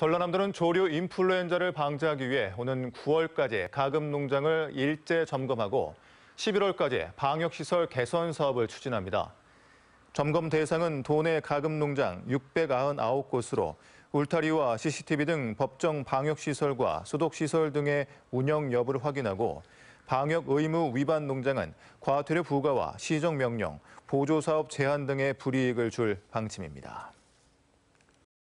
전라남도는 조류 인플루엔자를 방지하기 위해 오는 9월까지 가금 농장을 일제 점검하고 11월까지 방역시설 개선 사업을 추진합니다. 점검 대상은 도내 가금 농장 699곳으로 울타리와 CCTV 등 법정 방역시설과 소독시설 등의 운영 여부를 확인하고 방역 의무 위반 농장은 과태료 부과와 시정명령, 보조사업 제한 등의 불이익을 줄 방침입니다.